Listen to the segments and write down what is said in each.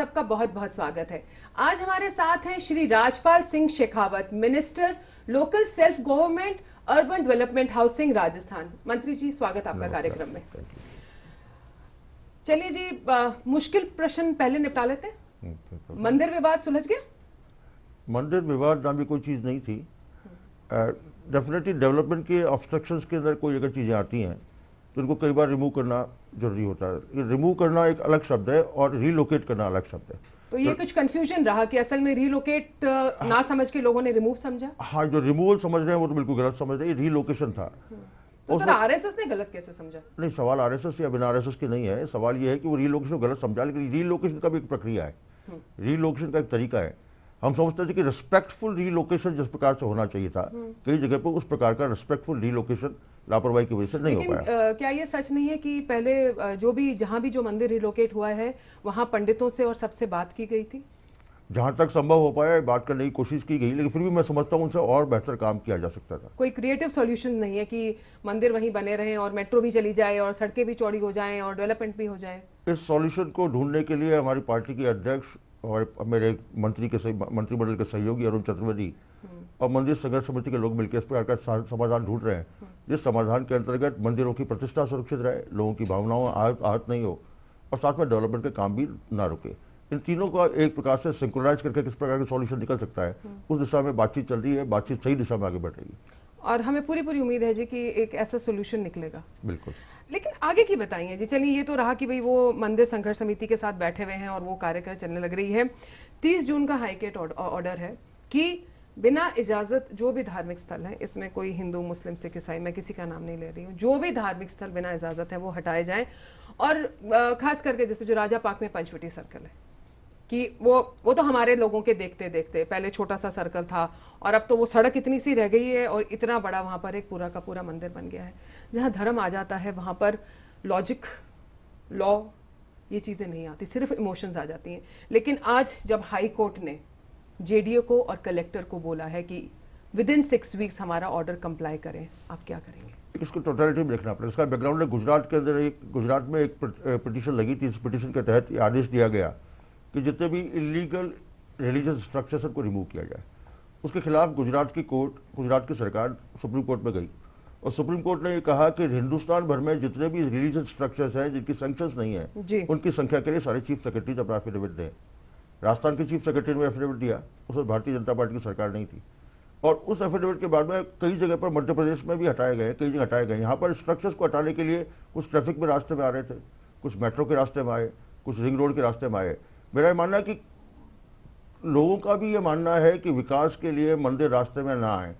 सबका बहुत बहुत स्वागत है आज हमारे साथ हैं Shri Rajpal Singh Shekhawat minister local self government urban development housing Rajasthan मंत्री जी स्वागत आपका कार्यक्रम में चलिए जी आ, मुश्किल प्रश्न पहले निपटा लेते हैं हम्म, तो तो तो। मंदिर विवाद सुलझ गया मंदिर विवाद नाम की कोई चीज़ नहीं थी डेफिनेटली डेवलपमेंट के ऑब्सट्रक्शन के अंदर कोई अगर चीज़ें आती हैं तो इनको कई बार रिमूव करना जरूरी होता है रिमूव करना एक अलग शब्द है और रीलोकेट करना अलग शब्द है तो ये तो कुछ कंफ्यूजन रहा कि असल में रीलोकेट ना हाँ। समझ के लोगों ने रिमूव समझा हाँ जो रिमूवल समझ रहे हैं वो तो बिल्कुल गलत समझ रहे हैं रीलोकेशन था हम्म। तो सर आरएसएस ने गलत कैसे समझा नहीं सवाल आरएसएस या बिना आरएसएस के नहीं है सवाल ये है कि वो रीलोकेशन गलत समझा लेकिन रीलोकेशन का भी एक प्रक्रिया है रीलोकेशन हम्म। का एक तरीका है हम समझते थे कि रिस्पेक्टफुल रीलोकेशन जिस प्रकार से होना चाहिए था हम्म। कई जगह पर उस प्रकार का रिस्पेक्टफुल रीलोकेशन लापरवाही की वजह से नहीं हो पाया क्या ये सच नहीं है कि पहले जो भी जहाँ भी जो मंदिर रिलोकेट हुआ है वहाँ पंडितों से और सबसे बात की गई थी जहाँ तक संभव हो पाया बात करने की कोशिश की गई लेकिन फिर भी मैं समझता हूँ उनसे और बेहतर काम किया जा सकता था कोई क्रिएटिव सॉल्यूशन नहीं है कि मंदिर वहीं बने रहे और मेट्रो भी चली जाए और सड़कें भी चौड़ी हो जाए और डेवलपमेंट भी हो जाए इस सॉल्यूशन को ढूंढने के लिए हमारी पार्टी के अध्यक्ष और मेरे मंत्री के मंत्रिमंडल के सहयोगी अरुण चतुर्वेदी और मंदिर संघर्ष समिति के लोग मिलकर इस प्रकार का समाधान ढूंढ रहे हैं जिस हम्म। समाधान के अंतर्गत मंदिरों की प्रतिष्ठा सुरक्षित रहे लोगों की भावनाओं आहत आहत नहीं हो और साथ में डेवलपमेंट के काम भी ना रुके इन तीनों का एक प्रकार से सिंक्रोनाइज करके किस प्रकार का सॉल्यूशन निकल सकता है हम्म। उस दिशा में बातचीत चल रही है बातचीत सही दिशा में आगे बढ़ रही है और हमें पूरी पूरी उम्मीद है जी कि एक ऐसा सोल्यूशन निकलेगा बिल्कुल लेकिन आगे की बताइए जी चलिए ये तो रहा कि भाई वो मंदिर संघर्ष समिति के साथ बैठे हुए हैं और वो कार्यक्रम चलने लग रही है तीस जून का हाईकोर्ट ऑर्डर है कि बिना इजाज़त जो भी धार्मिक स्थल है इसमें कोई हिंदू मुस्लिम सिख ईसाई मैं किसी का नाम नहीं ले रही हूँ जो भी धार्मिक स्थल बिना इजाज़त है वो हटाए जाएं और ख़ास करके जैसे जो राजा पार्क में पंचवटी सर्कल है कि वो वो तो हमारे लोगों के देखते देखते पहले छोटा सा सर्कल था और अब तो वो सड़क इतनी सी रह गई है और इतना बड़ा वहाँ पर एक पूरा का पूरा मंदिर बन गया है जहाँ धर्म आ जाता है वहाँ पर लॉजिक लॉ ये चीज़ें नहीं आती सिर्फ इमोशंस आ जाती हैं लेकिन आज जब हाई कोर्ट ने जेडीओ को और कलेक्टर को बोला है कि विद इन सिक्स वीक्स हमारा ऑर्डर कंप्लाई करें आप क्या करेंगे इसको टोटलिटी में देखना पड़ेगा इसका बैकग्राउंड है गुजरात के अंदर एक गुजरात में एक पिटिशन लगी थी इस पिटिशन के तहत आदेश दिया गया कि जितने भी इलीगल रिलीजियस स्ट्रक्चर को रिमूव किया जाए उसके खिलाफ गुजरात की कोर्ट गुजरात की सरकार सुप्रीम कोर्ट में गई और सुप्रीम कोर्ट ने ये कहा कि हिंदुस्तान भर में जितने भी रिलीजियस स्ट्रक्चर्स हैं जिनकी सेंक्शंस नहीं है उनकी संख्या के लिए सारे चीफ सेक्रेटरी अपना एफिडेविट दें राजस्थान के चीफ सेक्रेटरी ने एफिडेविट दिया उस वक्त भारतीय जनता पार्टी की सरकार नहीं थी और उस एफिडेविट के बाद में कई जगह पर मध्य प्रदेश में भी हटाए गए कई जगह हटाए गए यहाँ पर स्ट्रक्चर्स को हटाने के लिए कुछ ट्रैफिक में रास्ते में आ रहे थे कुछ मेट्रो के रास्ते में आए कुछ रिंग रोड के रास्ते में आए मेरा ये मानना है कि लोगों का भी ये मानना है कि विकास के लिए मंदिर रास्ते में ना आए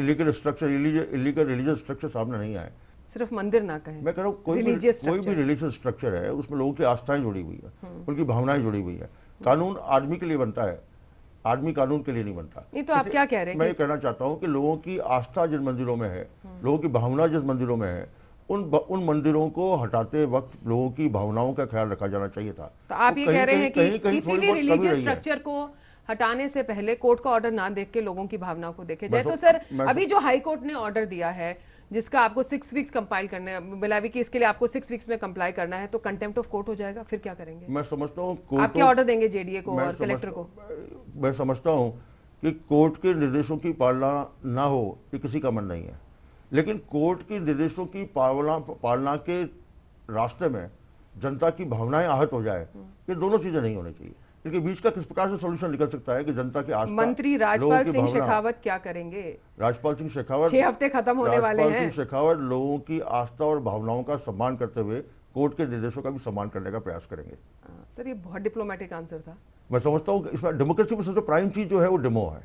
illegal structure illegal religious structure सामने नहीं आए सिर्फ मंदिर ना कहें मैं कह रहा हूँ कोई भी कोई भी रिलीजियस स्ट्रक्चर है उसमें लोगों की आस्थाएं जुड़ी हुई है हम्म। उनकी भावनाएं जुड़ी हुई है कानून आदमी के लिए बनता है आदमी कानून के लिए नहीं बनता ये तो आप क्या कह रहे हैं मैं ये कहना चाहता हूँ कि लोगों की आस्था जिन मंदिरों में है हम्म। लोगों की भावना जिस मंदिरों में है उन उन मंदिरों को हटाते वक्त लोगों की भावनाओं का ख्याल रखा जाना चाहिए था तो आप ये कह रहे हैं कि किसी भी रिलीजियस स्ट्रक्चर को हटाने से पहले कोर्ट का ऑर्डर ना देख के लोगों की भावना को देखे जाए तो, तो सर अभी तो जो हाई कोर्ट ने ऑर्डर दिया है जिसका आपको सिक्स वीक्स कंपाइल करना है बिलावी की इसके लिए आपको सिक्स वीक्स में कंप्लाई करना है तो कंटेम्प्ट ऑफ कोर्ट हो जाएगा फिर क्या करेंगे मैं समझता हूँ आप क्या ऑर्डर देंगे जेडीए को और कलेक्टर को मैं समझता हूँ कि कोर्ट के निर्देशों की पालना ना हो ये किसी का मन नहीं है लेकिन कोर्ट के निर्देशों की पालना पालना के रास्ते में जनता की भावनाएं आहत हो जाए ये दोनों चीज़ें नहीं होनी चाहिए इनके बीच का किस प्रकार से सोल्यूशन निकल सकता है कि जनता के आस मंत्री राजपाल सिंह शेखावत क्या करेंगे राजपाल सिंह शेखावत छह हफ्ते खत्म होने वाले हैं सिंह शेखावत लोगों की आस्था और भावनाओं का सम्मान करते हुए कोर्ट के निर्देशों का भी सम्मान करने का प्रयास करेंगे सर ये बहुत डिप्लोमेटिक आंसर था मैं समझता हूँ इसमें डेमोक्रेसी में सबसे प्राइम चीज जो है वो डेमो है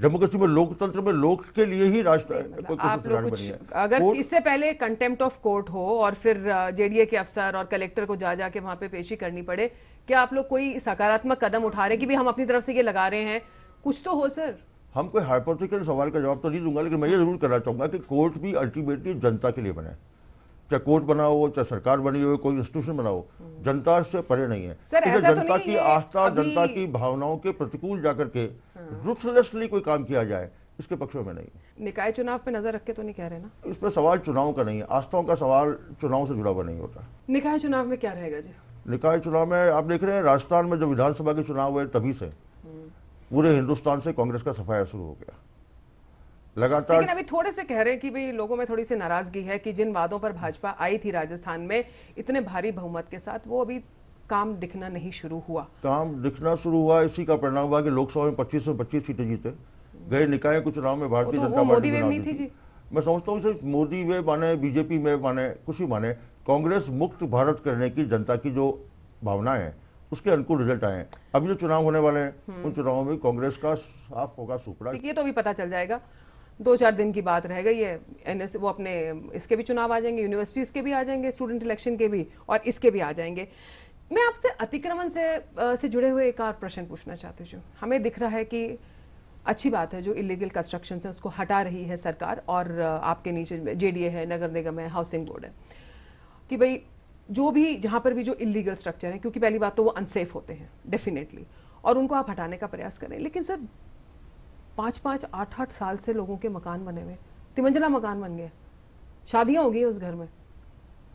डेमोक्रेसी में लोकतंत्र में लोग के लिए ही राष्ट्र मतलब अगर इससे पहले कंटेम्प्ट ऑफ कोर्ट हो और फिर जेडीए के अफसर और कलेक्टर को जा जाके वहां पे पेशी करनी पड़े क्या आप लोग कोई सकारात्मक कदम उठा रहे हैं कि भी हम अपनी तरफ से ये लगा रहे हैं कुछ तो हो सर हम कोई हाइपोथिकल सवाल का जवाब तो नहीं दूंगा लेकिन मैं ये जरूर करना चाहूंगा कि कोर्ट भी अल्टीमेटली जनता के लिए बने चाहे कोर्ट बना हो चाहे सरकार बनी हो कोई इंस्टीट्यूशन बना हो जनता से परे नहीं है सर, तो जनता तो नहीं की आस्था जनता की भावनाओं के प्रतिकूल जाकर के रुथलेसली हाँ। कोई काम किया जाए इसके पक्षों में नहीं निकाय चुनाव पे नजर रख के तो नहीं कह रहे ना इस पर सवाल चुनाव का नहीं है आस्थाओं का सवाल चुनाव से जुड़ा हुआ नहीं होता निकाय चुनाव में क्या रहेगा जी निकाय चुनाव में आप देख रहे हैं राजस्थान में जो विधानसभा के चुनाव हुए तभी से पूरे हिंदुस्तान से कांग्रेस का सफाया शुरू हो गया लगातार लेकिन अभी थोड़े से कह रहे हैं कि भाई लोगों में थोड़ी सी नाराजगी है कि जिन वादों पर भाजपा आई थी राजस्थान में इतने भारी बहुमत के साथ वो अभी काम दिखना नहीं शुरू हुआ काम दिखना शुरू हुआ इसी का परिणाम हुआ कि लोकसभा में पच्चीस में पच्चीस सीटें जीते गए निकाय के चुनाव में भारतीय तो जनता पार्टी मैं समझता हूँ मोदी वेब माने बीजेपी में माने कुछ ही माने कांग्रेस मुक्त भारत करने की जनता की जो भावना है उसके अनुकूल रिजल्ट आए अभी जो चुनाव होने वाले हैं हम्म। उन चुनावों में कांग्रेस का साफ होगा सुपड़ा ये तो भी पता चल जाएगा दो चार दिन की बात रह गई है एनएस वो अपने इसके भी चुनाव आ जाएंगे यूनिवर्सिटीज़ के भी आ जाएंगे स्टूडेंट इलेक्शन के भी और इसके भी आ जाएंगे मैं आपसे अतिक्रमण से से जुड़े हुए एक और प्रश्न पूछना चाहती हूँ हमें दिख रहा है कि अच्छी बात है जो इलीगल कंस्ट्रक्शन है उसको हटा रही है सरकार और आपके नीचे जे है नगर निगम है हाउसिंग बोर्ड है कि भाई जो भी जहाँ पर भी जो इलीगल स्ट्रक्चर है क्योंकि पहली बात तो वो अनसेफ होते हैं डेफिनेटली और उनको आप हटाने का प्रयास करें लेकिन सर पाँच पाँच आठ आठ साल से लोगों के मकान बने हुए तिमंजला मकान बन गए शादियाँ हो गई उस घर में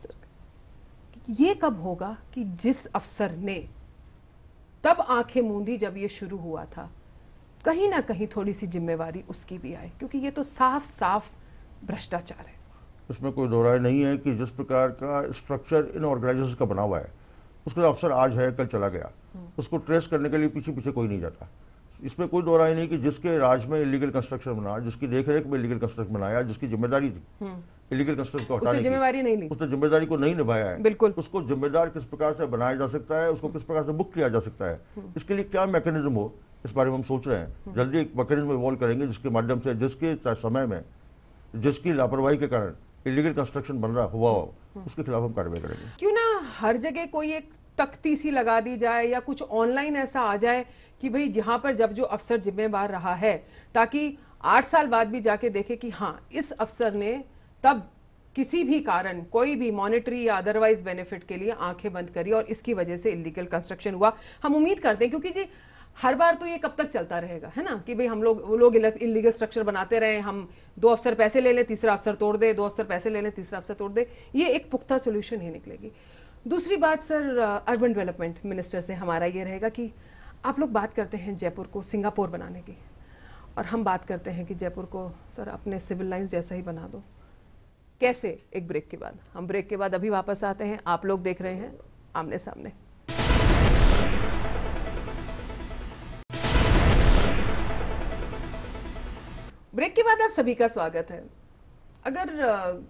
सर ये कब होगा कि जिस अफसर ने तब आंखें मूंदी जब ये शुरू हुआ था कहीं ना कहीं थोड़ी सी जिम्मेवारी उसकी भी आए क्योंकि ये तो साफ साफ भ्रष्टाचार है इसमें कोई दो नहीं है कि जिस प्रकार का स्ट्रक्चर इन ऑर्गेनाइजेशन का बना हुआ है उसका अफसर आज है कल चला गया हम्म। उसको ट्रेस करने के लिए पीछे पीछे कोई नहीं जाता इसमें कोई दो नहीं कि जिसके राज में इलीगल कंस्ट्रक्शन बना जिसकी देखरेख में इलीगल कंस्ट्रक्शन बनाया जिसकी जिम्मेदारी थी इलीगल हम्म। कंस्ट्रक्शन को हटाने जिम्मेदारी नहीं ली उसने जिम्मेदारी को नहीं निभाया है बिल्कुल उसको जिम्मेदार किस प्रकार से बनाया जा सकता है उसको किस प्रकार से बुक किया जा सकता है हम्म। इसके लिए क्या मैकेनिज्म हो इस बारे में हम सोच रहे हैं जल्दी एक मैकेनिज्म इवॉल्व करेंगे जिसके माध्यम से जिसके समय में जिसकी लापरवाही के कारण इलीगल कंस्ट्रक्शन बन रहा हुआ हो उसके खिलाफ हम कार्रवाई करेंगे क्यों ना हर जगह कोई एक तख्ती सी लगा दी जाए या कुछ ऑनलाइन ऐसा आ जाए कि भाई यहाँ पर जब जो अफसर जिम्मेवार रहा है ताकि आठ साल बाद भी जाके देखे कि हाँ इस अफसर ने तब किसी भी कारण कोई भी मॉनेटरी या अदरवाइज बेनिफिट के लिए आंखें बंद करी और इसकी वजह से इलीगल कंस्ट्रक्शन हुआ हम उम्मीद करते हैं क्योंकि जी हर बार तो ये कब तक चलता रहेगा है ना कि भाई हम लोग वो लोग इलीगल स्ट्रक्चर बनाते रहे हम दो अफसर पैसे ले लें तीसरा अफसर तोड़ दे दो अफसर पैसे ले लें तीसरा अफसर तोड़ दे ये एक पुख्ता सोल्यूशन ही निकलेगी दूसरी बात सर अर्बन डेवलपमेंट मिनिस्टर से हमारा ये रहेगा कि आप लोग बात करते हैं जयपुर को सिंगापुर बनाने की और हम बात करते हैं कि जयपुर को सर अपने सिविल लाइन्स जैसा ही बना दो कैसे एक ब्रेक के बाद हम ब्रेक के बाद अभी वापस आते हैं आप लोग देख रहे हैं आमने सामने बाद आप सभी का स्वागत है अगर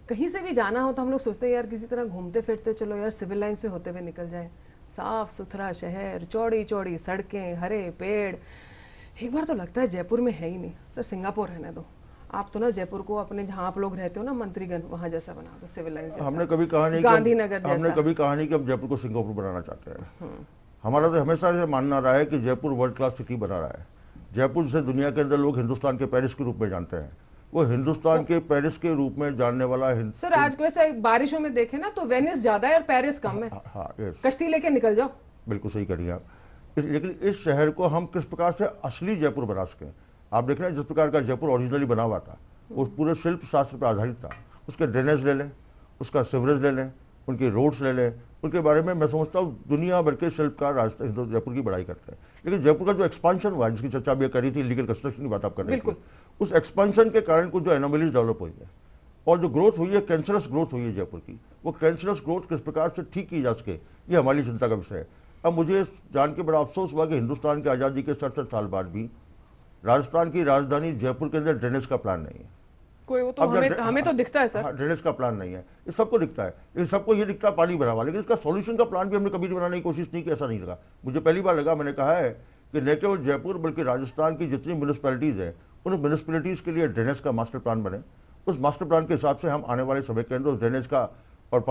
कहीं से भी जाना हो तो हम लोग सोचते हैं यार किसी तरह घूमते फिरते चलो यार सिविल लाइन से होते हुए निकल जाए साफ सुथरा शहर चौड़ी चौड़ी सड़कें हरे पेड़ एक बार तो लगता है जयपुर में है ही नहीं सर सिंगापुर रहने दो आप तो ना जयपुर को अपने जहाँ आप लोग रहते हो ना मंत्रीगण वहाँ जैसा बना दो सिविल लाइन हमने कभी कहा नहीं गांधीनगर हमने कभी कहा नहीं कि हम जयपुर को सिंगापुर बनाना चाहते हैं हम्म। हमारा तो हमेशा से मानना रहा है कि जयपुर वर्ल्ड क्लास सिटी बना रहा है जयपुर जिसे दुनिया के अंदर लोग हिंदुस्तान के पेरिस के रूप में जानते हैं वो हिंदुस्तान तो के पेरिस के रूप में जानने वाला हिंद सर आज वैसे बारिशों में देखे ना तो वेनिस ज्यादा है और पेरिस कम है हाँ, हाँ, कश्ती लेके निकल जाओ बिल्कुल सही करिए आप लेकिन इस शहर को हम किस प्रकार से असली जयपुर बना सकें आप देख रहे हैं जिस प्रकार का जयपुर ओरिजिनली बना हुआ था वो पूरे शिल्प शास्त्र पर आधारित था उसके ड्रेनेज ले लें उसका सिवरेज ले लें उनकी रोड्स ले लें उनके बारे में मैं समझता हूँ दुनिया भर के शिल्पकार राजस्थान जयपुर की बढ़ाई करते हैं लेकिन जयपुर का जो एक्सपांशन हुआ जिसकी चर्चा भी करी थी लीगल कंस्ट्रक्शन की बात आप कर रहे उस एक्सपांशन के कारण कुछ जो एनोमलीज डेवलप हुई है और जो ग्रोथ हुई है कैंसरस ग्रोथ हुई है जयपुर की वो कैंसरस ग्रोथ किस प्रकार से ठीक की जा सके ये हमारी चिंता का विषय है अब मुझे जान के बड़ा अफसोस हुआ कि हिंदुस्तान की आज़ादी के सड़सठ साल बाद भी राजस्थान की राजधानी जयपुर के अंदर ड्रेनेज का प्लान नहीं है कोई वो तो हमें हमें तो दिखता है सर हाँ, ड्रेनेज का प्लान नहीं है इस सबको दिखता है इस सबको ये दिखता है पानी भरा हुआ लेकिन इसका सॉल्यूशन का प्लान भी हमने कभी बनाने की कोशिश नहीं की ऐसा नहीं लगा मुझे पहली बार लगा मैंने कहा है कि न केवल जयपुर बल्कि राजस्थान की जितनी म्यूनसिपैलिटीज़ हैं उन म्यूनसिपैलिटीज़ के लिए ड्रेनेज का मास्टर प्लान बने उस मास्टर प्लान के हिसाब से हम आने वाले समय के अंदर उस ड्रेनेज का और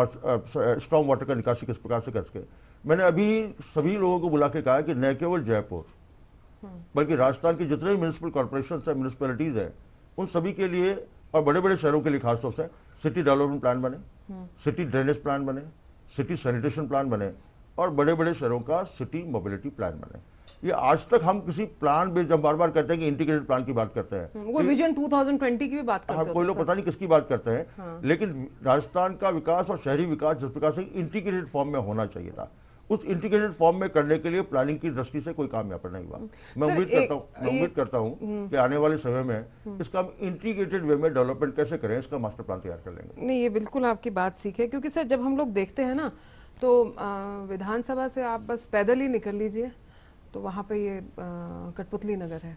स्ट्रॉन्ग वाटर का निकासी किस प्रकार से कर सके मैंने अभी सभी लोगों को बुला के कहा कि न केवल जयपुर हम्म। बल्कि राजस्थान के जितने भी म्यूनसिपल कॉरपोरेशन है म्यूनसिपैलिटीज़ हैं उन सभी के लिए और बड़े बड़े शहरों के लिए खास तौर से सिटी डेवलपमेंट प्लान बने सिटी ड्रेनेज प्लान बने सिटी सैनिटेशन प्लान बने और बड़े बड़े शहरों का सिटी मोबिलिटी प्लान बने ये आज तक हम किसी प्लान पे जब बार बार कहते हैं कि इंटीग्रेटेड प्लान की बात करते हैं हम्म, वो विजन 2020 की भी बात हाँ, करते हैं कोई लोग पता नहीं किसकी बात करते हैं हाँ। लेकिन राजस्थान का विकास और शहरी विकास जिस प्रकार से इंटीग्रेटेड फॉर्म में होना चाहिए था उस इंटीग्रेटेड फॉर्म में करने के लिए प्लानिंग की दृष्टि से कोई काम यहाँ पर नहीं हुआ हम्म। मैं उम्मीद करता हूँ मैं उम्मीद करता हूँ कि आने वाले समय में हम्म। इसका हम इंटीग्रेटेड वे में डेवलपमेंट कैसे करें इसका मास्टर प्लान तैयार कर लेंगे नहीं ये बिल्कुल आपकी बात सीख है क्योंकि सर जब हम लोग देखते हैं ना तो विधानसभा से आप बस पैदल ही निकल लीजिए तो वहाँ पर ये कठपुतली नगर है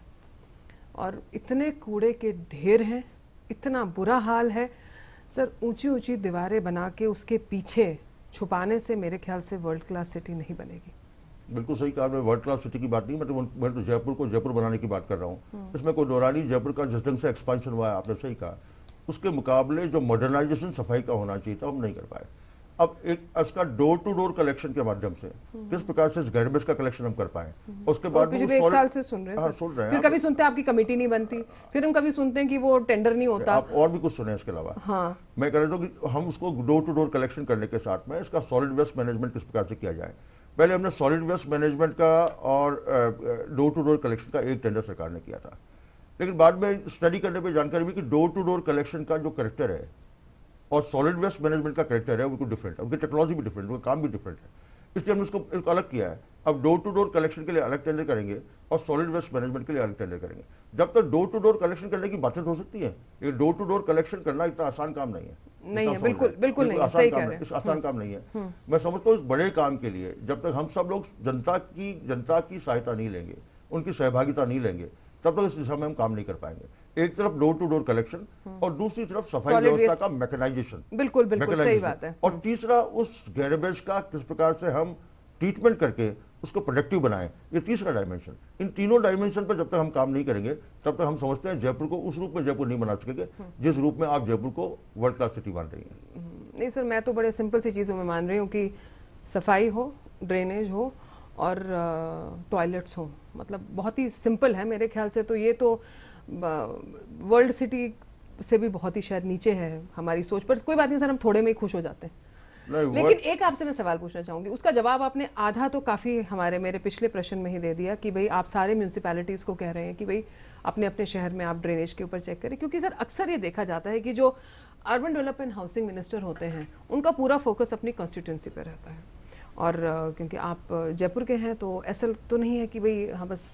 और इतने कूड़े के ढेर हैं इतना बुरा हाल है सर ऊंची ऊंची दीवारें बना के उसके पीछे छुपाने से मेरे ख्याल से वर्ल्ड क्लास सिटी नहीं बनेगी बिल्कुल सही कहा वर्ल्ड क्लास सिटी की बात नहीं मतलब मैं तो जयपुर को जयपुर बनाने की बात कर रहा हूँ हम्म। इसमें कोई दौरा नहीं जयपुर का जिस ढंग से एक्सपांशन हुआ है आपने सही कहा उसके मुकाबले जो मॉडर्नाइजेशन सफाई का होना चाहिए था हम नहीं कर पाए अब एक इसका डोर टू डोर कलेक्शन के माध्यम से हम्म। किस प्रकार से इस घर में इसका कलेक्शन हम कर पाए हम्म। उसके बाद साल से सुन रहे हैं हाँ, सुन रहे हैं फिर कभी सुनते हैं आपकी कमेटी नहीं बनती फिर हम कभी सुनते हैं कि वो टेंडर नहीं होता आप और भी कुछ सुने इसके अलावा हाँ मैं कह रहा हूँ कि हम उसको डोर टू डोर कलेक्शन करने के साथ में इसका सॉलिड वेस्ट मैनेजमेंट किस प्रकार से किया जाए पहले हमने सॉलिड वेस्ट मैनेजमेंट का और डोर टू डोर कलेक्शन का एक टेंडर सरकार ने किया था लेकिन बाद में स्टडी करने पर जानकारी मिली कि डोर टू डोर कलेक्शन का जो करेक्टर है और सॉलिड वेस्ट मैनेजमेंट का करेक्टर है बिल्कुल डिफरेंट उनकी टेक्नोलॉजी भी डिफरेंट उनका काम भी डिफरेंट है इसलिए हमने उसको इसको अलग किया है अब डोर टू डोर कलेक्शन के लिए अलग टेंडर करेंगे और सॉलिड वेस्ट मैनेजमेंट के लिए अलग टेंडर करेंगे जब तक डोर टू डोर कलेक्शन करने की बातें हो सकती है लेकिन डोर टू डोर कलेक्शन करना इतना आसान काम नहीं है नहीं है बिल्कुल बिल्कुल नहीं आसान काम है आसान काम नहीं है हम्म, हम्म। मैं समझता हूँ इस बड़े काम के लिए जब तक हम सब लोग जनता की जनता की सहायता नहीं लेंगे उनकी सहभागिता नहीं लेंगे तब तक इस दिशा में हम काम नहीं कर पाएंगे एक तरफ डोर टू डोर कलेक्शन और दूसरी तरफ सफाई व्यवस्था का मैकेनाइजेशन बिल्कुल बिल्कुल सही बात है और तीसरा उस गैरबेज का किस प्रकार से हम ट्रीटमेंट करके उसको प्रोडक्टिव बनाएं ये तीसरा डायमेंशन इन तीनों डायमेंशन पर जब तक हम काम नहीं करेंगे तब तक हम समझते हैं जयपुर को उस रूप में जयपुर नहीं बना सकेंगे हम्म। जिस रूप में आप जयपुर को वर्ल्ड क्लास सिटी मान रही हैं हम्म। नहीं सर मैं तो बड़े सिंपल सी चीज़ों में मान रही हूँ कि सफाई हो ड्रेनेज हो और टॉयलेट्स हो मतलब बहुत ही सिंपल है मेरे ख्याल से तो ये तो वर्ल्ड सिटी से भी बहुत ही शायद नीचे है हमारी सोच पर कोई बात नहीं सर हम थोड़े में ही खुश हो जाते हैं लेकिन एक आपसे मैं सवाल पूछना चाहूंगी उसका जवाब आपने आधा तो काफी हमारे मेरे पिछले प्रश्न में ही दे दिया कि भाई आप सारे म्यूनसिपैलिटीज को कह रहे हैं कि भाई अपने अपने शहर में आप ड्रेनेज के ऊपर चेक करें क्योंकि सर अक्सर ये देखा जाता है कि जो अर्बन डेवलपमेंट हाउसिंग मिनिस्टर होते हैं उनका पूरा फोकस अपनी कॉन्स्टिट्यूंसी पर रहता है और क्योंकि आप जयपुर के हैं तो ऐसा तो नहीं है कि भाई हाँ बस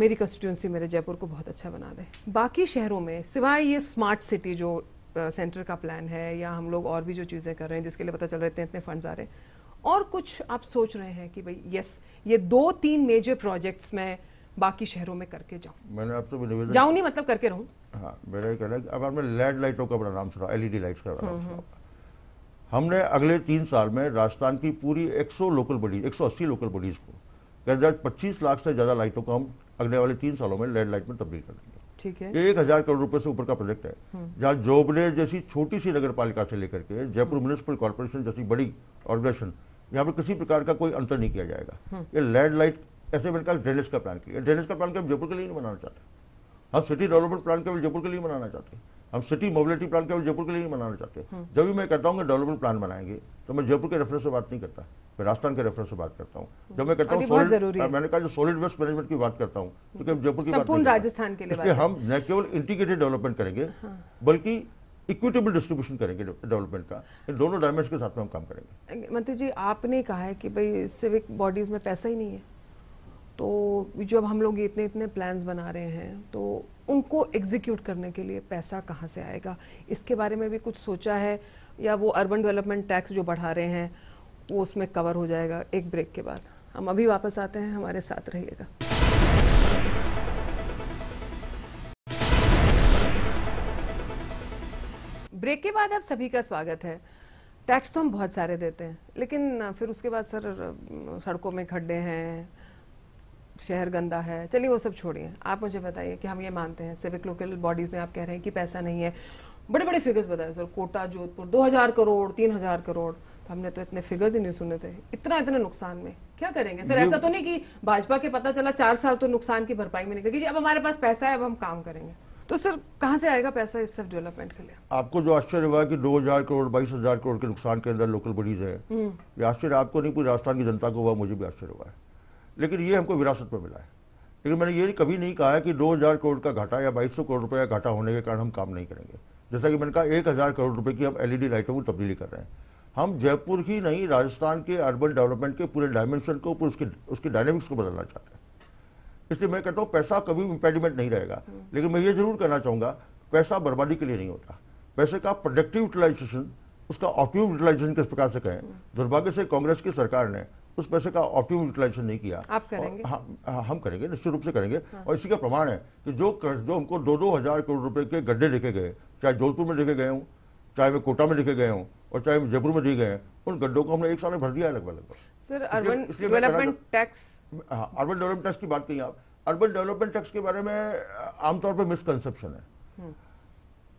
मेरी कंस्टिट्यूंसी मेरे जयपुर को बहुत अच्छा बना दे बाकी शहरों में सिवाय ये स्मार्ट सिटी जो सेंटर का प्लान है या हम लोग और भी जो चीज़ें कर रहे हैं जिसके लिए पता चल रहे है इतने फंड्स आ रहे हैं और कुछ आप सोच रहे हैं कि भाई यस ये दो तीन मेजर प्रोजेक्ट्स में बाकी शहरों में करके जाऊँ मैंने आप तो जाऊँ नहीं मतलब करके रहूँ हाँ मेरा कहना अब आपने लेड लाइटों का बड़ा नाम सुना एलईडी लाइट्स का बड़ा नाम हम्म, सुना हम्म। हमने अगले तीन साल में राजस्थान की पूरी 100 लोकल बॉडीज 180 लोकल बॉडीज को करीब पच्चीस लाख से ज़्यादा लाइटों को हम अगले वाले तीन सालों में लैंड लाइट में तब्दील कर देंगे ठीक है एक हजार करोड़ रुपए से ऊपर का प्रोजेक्ट है हम्म। जहाँ जोबले जैसी छोटी सी नगर पालिका से लेकर के जयपुर म्यूनिसिपल हम्म। कॉरपोरेशन जैसी बड़ी ऑर्गेनाइजेशन यहाँ पर किसी प्रकार का कोई अंतर नहीं किया जाएगा हम्म। ये लैंड लाइट ऐसे मैंने कहा ड्रेनेज का प्लान किया ड्रेनेज का प्लान हम जयपुर के लिए नहीं बनाना चाहते हम सिटी डेवलपमेंट प्लान केवल जयपुर के लिए बनाना चाहते हैं हम सिटी मोबिलिटी प्लान केवल जयपुर के लिए नहीं बनाना चाहते हम्म। जब भी मैं कहता हूँ कि डेवलपमेंट प्लान बनाएंगे तो मैं जयपुर के रेफरेंस से बात नहीं करता मैं राजस्थान के रेफरेंस से बात करता हूँ जब मैं कहता हूँ मैंने कहा जो सॉलिड वेस्ट मैनेजमेंट की बात करता हूँ तो जयपुर की बात राजस्थान के लिए हम न केवल इंटीग्रेटेड डेवलपमेंट करेंगे हाँ। बल्कि इक्विटेबल डिस्ट्रीब्यूशन करेंगे डेवलपमेंट का इन दोनों डायमेंशन के साथ में हम काम करेंगे मंत्री जी आपने कहा है कि भाई सिविक बॉडीज में पैसा ही नहीं है तो जब हम लोग इतने इतने प्लान्स बना रहे हैं तो उनको एग्जीक्यूट करने के लिए पैसा कहाँ से आएगा इसके बारे में भी कुछ सोचा है या वो अर्बन डेवलपमेंट टैक्स जो बढ़ा रहे हैं वो उसमें कवर हो जाएगा एक ब्रेक के बाद हम अभी वापस आते हैं हमारे साथ रहिएगा ब्रेक के बाद आप सभी का स्वागत है टैक्स तो हम बहुत सारे देते हैं लेकिन फिर उसके बाद सर सड़कों में खड्डे हैं शहर गंदा है चलिए वो सब छोड़िए आप मुझे बताइए कि हम ये मानते हैं सिविक लोकल बॉडीज़ में आप कह रहे हैं कि पैसा नहीं है बड़े बड़े फिगर्स बताए सर कोटा जोधपुर दो हजार करोड़ तीन हजार करोड़ तो हमने तो इतने फिगर्स ही नहीं सुने थे इतना इतना नुकसान में क्या करेंगे सर ऐसा तो नहीं कि भाजपा के पता चला चार साल तो नुकसान की भरपाई में नहीं गई अब हमारे पास पैसा है अब हम काम करेंगे तो सर कहाँ से आएगा पैसा इस सब डेवलपमेंट के लिए आपको जो आश्चर्य हुआ कि हजार करोड़ हजार करोड़ के नुकसान के अंदर लोकल बॉडीज है ये आश्चर्य आपको नहीं पूरी राजस्थान की जनता को हुआ मुझे भी आश्चर्य हुआ है लेकिन ये हमको विरासत में मिला है लेकिन मैंने ये कभी नहीं कहा है कि दो हज़ार करोड़ का घाटा या बाईस करोड़ रुपये का घाटा होने के कारण हम काम नहीं करेंगे जैसा कि मैंने कहा एक हज़ार करोड़ रुपये की हम एलईडी लाइटों e को तब्दीली कर रहे हैं हम जयपुर ही नहीं राजस्थान के अर्बन डेवलपमेंट के पूरे डायमेंशन को पूरे उसके उसके डायनेमिक्स को बदलना चाहते हैं इसलिए मैं कहता हूँ पैसा कभी इम्पेडिमेंट नहीं रहेगा हम्म। लेकिन मैं ये जरूर कहना चाहूँगा पैसा बर्बादी के लिए नहीं होता पैसे का प्रोडक्टिव यूटिलाइजेशन उसका ऑप्टिम यूटिलाइजेशन किस प्रकार से कहें हम्म। दुर्भाग्य से कांग्रेस की सरकार ने उस पैसे का ऑप्टिमम यूटिलाइजेशन नहीं किया आप करेंगे हा, हा, हम करेंगे निश्चित रूप से करेंगे हाँ। और इसी का प्रमाण है कि जो कर, जो हमको दो दो हज़ार करोड़ रुपए के गड्ढे लिखे गए चाहे जोधपुर में लिखे गए हों चाहे वे कोटा में लिखे गए हों और चाहे जयपुर में लिखे गए उन गड्ढों को हमने एक साल में भर दिया है लगभग लगभग sir urban development tax urban development tax की बात कही आप अर्बन डेवलपमेंट टैक्स के बारे में आमतौर पर मिसकनसेप्शन है हम्म।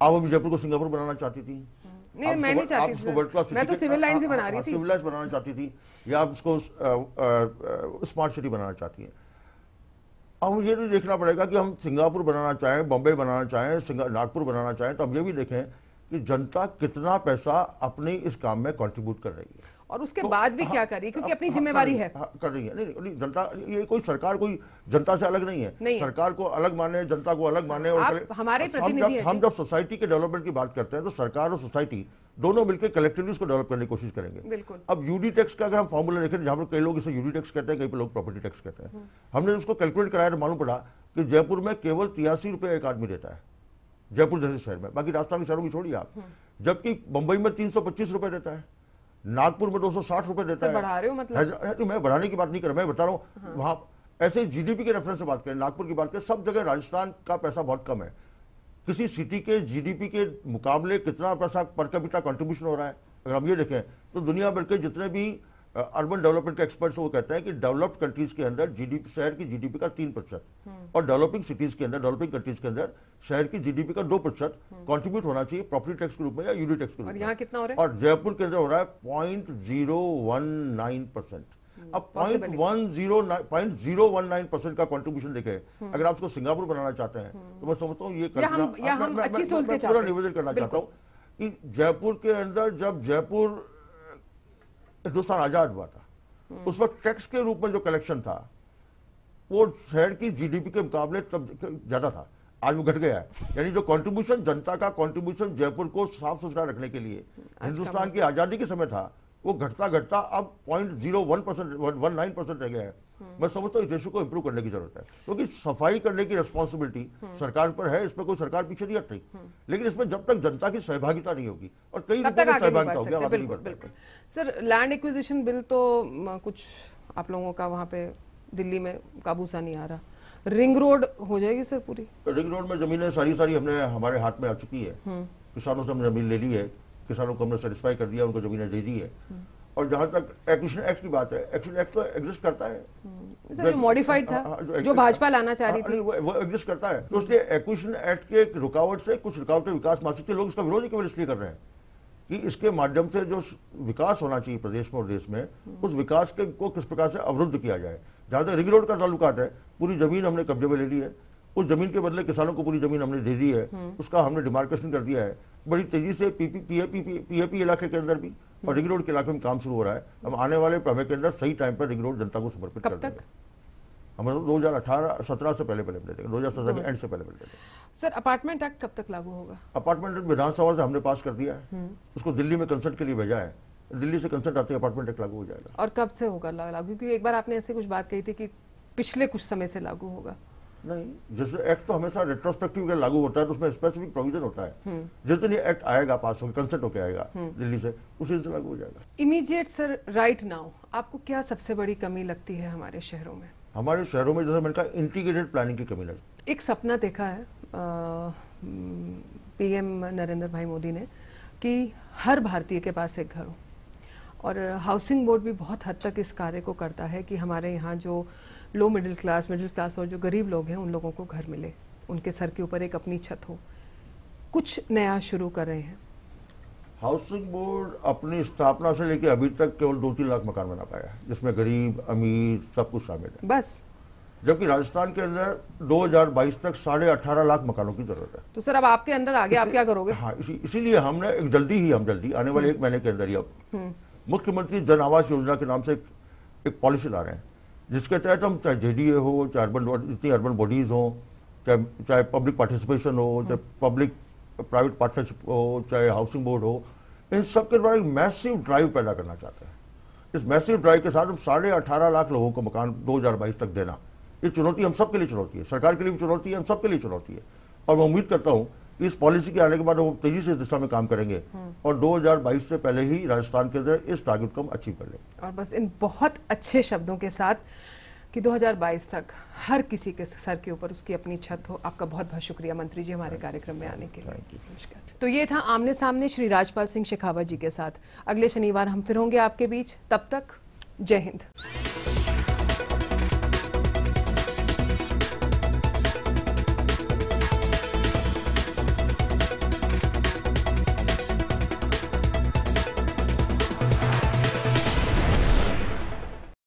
आप अभी जयपुर को सिंगापुर बनाना चाहती थी हम्म। नहीं मैं नहीं चाहती थी वर्ल्ड क्लास मैं तो सिविल लाइन से बना रही थी सिविल लाइन बनाना चाहती थी या आप उसको स्मार्ट सिटी बनाना चाहती हैं अब हम ये भी देखना पड़ेगा कि हम सिंगापुर बनाना चाहें बम्बई बनाना चाहें नागपुर बनाना चाहें तो हम ये भी देखें कि जनता कितना पैसा अपने इस काम में कंट्रीब्यूट कर रही है और उसके तो, बाद भी हाँ, क्या कर रही हाँ, हाँ, है क्योंकि अपनी जिम्मेवारी है कर रही है नहीं, नहीं जनता ये कोई सरकार कोई जनता से अलग नहीं है नहीं। सरकार को अलग माने जनता को अलग माने और हमारे हम जब हम जब सोसाइटी के डेवलपमेंट की बात करते हैं तो सरकार और सोसाइटी दोनों मिलकर कलेक्टिवली उसको डेवलप करने की कोशिश करेंगे बिल्कुल अब यूडी टैक्स का अगर हम फॉर्मूला देखें जहाँ पर कई लोग इसे यूडी टैक्स कहते हैं कई लोग प्रॉपर्टी टैक्स कहते हैं हम्म। हमने उसको कैलकुलेट कराया तो मालूम पड़ा कि जयपुर में केवल तिरासी रुपये एक आदमी देता है जयपुर जैसे शहर में बाकी राजस्थान के शहरों में छोड़िए आप हम्म। जबकि मुंबई में तीन सौ पच्चीस देता है नागपुर में दो सौ साठ रुपए देता है मतलब मैं बढ़ाने की बात नहीं कर मैं बता रहा हूँ वहां वहाँ ऐसे जीडीपी के रेफरेंस से बात करें नागपुर की बात करें सब जगह राजस्थान का पैसा बहुत कम है किसी सिटी के जीडीपी के मुकाबले कितना पैसा पर कैपिटा कंट्रीब्यूशन हो रहा है अगर हम ये देखें तो दुनिया भर के जितने भी अर्बन डेवलपमेंट के एक्सपर्ट वो कहते हैं कि डेवलप्ड कंट्रीज के अंदर जीडीपी शहर की जीडीपी का तीन प्रतिशत हम्म। और डेवलपिंग सिटीज के अंदर डेवलपिंग कंट्रीज के अंदर शहर की जीडीपी का दो प्रतिशत कॉन्ट्रीब्यूट हम्म। होना चाहिए प्रॉपर्टी टैक्स के रूप में या यूनिट टैक्स के रूप में यहाँ कितना हो रहा है और जयपुर के अंदर हो रहा है point zero one nine percent अब point one zero point zero one nine percent का कंट्रीब्यूशन देखे हम्म। अगर आप उसको सिंगापुर बनाना चाहते हैं तो मैं समझता हूँ ये पूरा निवेदन करना चाहता हूँ कि जयपुर के अंदर जब जयपुर हिंदुस्तान आज़ाद हुआ था हम्म। उस वक्त टैक्स के रूप में जो कलेक्शन था वो शहर की जीडीपी के मुकाबले तब ज़्यादा था आज वो घट गया है यानी जो कंट्रीब्यूशन जनता का कंट्रीब्यूशन जयपुर को साफ सुथरा रखने के लिए हिंदुस्तान की आज़ादी के समय था वो घटता घटता अब point zero one percent one nine percent रह गया है हम्म। मैं समझता हूँ इस रेशो को इम्प्रूव करने की जरूरत है क्योंकि तो सफाई करने की रिस्पॉन्सिबिलिटी हम्म। सरकार पर है इस पर कोई सरकार पीछे नहीं हट रही हम्म। लेकिन इसमें जब तक जनता की सहभागिता नहीं होगी और कई सहभागिता होगी आगे नहीं बढ़ सर लैंड एक्विजिशन बिल तो कुछ आप लोगों का वहाँ पे दिल्ली में काबू सा नहीं आ रहा रिंग रोड हो जाएगी सर पूरी रिंग रोड में जमीनें सारी सारी हमने हमारे हाथ में आ चुकी है किसानों से हमने जमीन ले ली है किसानों को हमने सेटिस्फाई कर दिया उनको ज़मीनें दे दी है और जहां तक एक्शन एक्ट की बात है एक्शन एक्ट तो एग्जिस्ट करता है मॉडिफाइड हम्म। था हाँ, हाँ, हाँ, जो, जो भाजपा लाना चाह रही थी वो एग्जिस्ट करता है तो इसलिए एक्विशन एक्ट के एक रुकावट से कुछ रुकावटें विकास मासिक के लोग इसका विरोध ही केवल इसलिए कर रहे हैं कि इसके माध्यम से जो विकास होना चाहिए प्रदेश में और देश में हम्म। उस विकास के को किस प्रकार से अवरुद्ध किया जाए जहां तक रिंग रोड का तालुकात है पूरी जमीन हमने कब्जे में ले ली है उस जमीन के बदले किसानों को पूरी जमीन हमने दे दी है हम्म। उसका हमने डिमार्केशन कर दिया है बड़ी तेजी से पीएपी पीएपी इलाके के अंदर भी और रिंग हम्म। रोड के इलाके में काम शुरू हो रहा है हम आने वाले समय के अंदर सही टाइम पर रिंग रोड जनता को समर्पित कर देंगे हम दो हजार अठारह सत्रह से पहले पहले मिलेगा दो हजार सत्रह के एंड से पहले पहले सर अपार्टमेंट एक्ट कब तक लागू होगा अपार्टमेंट एक्ट विधानसभा से हमने पास कर दिया है हम्म। उसको दिल्ली में कंसल्ट के लिए भेजा है दिल्ली से कंसल्ट आते अपार्टमेंट एक्ट लागू हो जाएगा और कब से होगा लागू क्योंकि एक बार आपने ऐसी कुछ बात कही थी कि पिछले कुछ समय से लागू होगा नहीं जिसमें एक्ट तो हमेशा रेट्रोस्पेक्टिव के लागू होता है तो उसमें स्पेसिफिक प्रोविजन होता है हम्म। जिस दिन ये एक्ट आएगा पास होकर कंसेंट होकर आएगा हम्म। दिल्ली से उसी दिन से लागू हो जाएगा इमीडिएट सर राइट नाउ आपको क्या सबसे बड़ी कमी लगती है हमारे शहरों में हमारे शहरों में जैसे मैंने कहा इंटीग्रेटेड प्लानिंग की कमी लगती एक सपना देखा है पीएम नरेंद्र भाई मोदी ने कि हर भारतीय के पास एक घर हो और हाउसिंग बोर्ड भी बहुत हद तक इस कार्य को करता है कि हमारे यहाँ जो low middle class middle class और जो गरीब लोग हैं उन लोगों को घर मिले उनके सर के ऊपर एक अपनी छत हो कुछ नया शुरू कर रहे हैं हाउसिंग बोर्ड अपनी स्थापना से लेकर अभी तक केवल दो तीन लाख मकान बना पाया है जिसमें गरीब अमीर सब कुछ शामिल है बस जबकि राजस्थान के अंदर 2022 तक साढ़े अठारह लाख मकानों की जरूरत है तो सर अब आपके अंदर आगे आप क्या करोगे हाँ इसी इसीलिए हमने एक जल्दी ही हम जल्दी आने वाले हम्म। एक महीने के अंदर ही अब हम्म। मुख्यमंत्री जन आवास योजना के नाम से एक, एक पॉलिसी ला रहे हैं जिसके तहत हम चाहे जे डी ए हो चाहे अर्बन जितनी अर्बन बॉडीज़ हों चाहे चाहे पब्लिक पार्टिसिपेशन हाँ। हो चाहे पब्लिक प्राइवेट पार्टनरशिप हो चाहे हाउसिंग बोर्ड हो इन सब के द्वारा एक मैसिव ड्राइव पैदा करना चाहते हैं इस मैसिव ड्राइव के साथ हम साढ़े अठारह लाख लोगों को मकान बाईस तक देना ये चुनौती हम सबके लिए चुनौती है सरकार के लिए भी चुनौती है हम सबके लिए चुनौती है और मैं उम्मीद करता हूँ इस पॉलिसी के आने के बाद वो तेजी से दिशा में काम करेंगे हम्म। और 2022 से पहले ही राजस्थान के अंदर इस टारगेट को हम अचीव कर लेंगे और बस इन बहुत अच्छे शब्दों के साथ कि 2022 तक हर किसी के सर के ऊपर उसकी अपनी छत हो आपका बहुत बहुत शुक्रिया मंत्री जी हमारे कार्यक्रम में आने के लिए तो ये था आमने सामने श्री राजपाल सिंह शेखावत जी के साथ अगले शनिवार हम फिर होंगे आपके बीच तब तक जय हिंद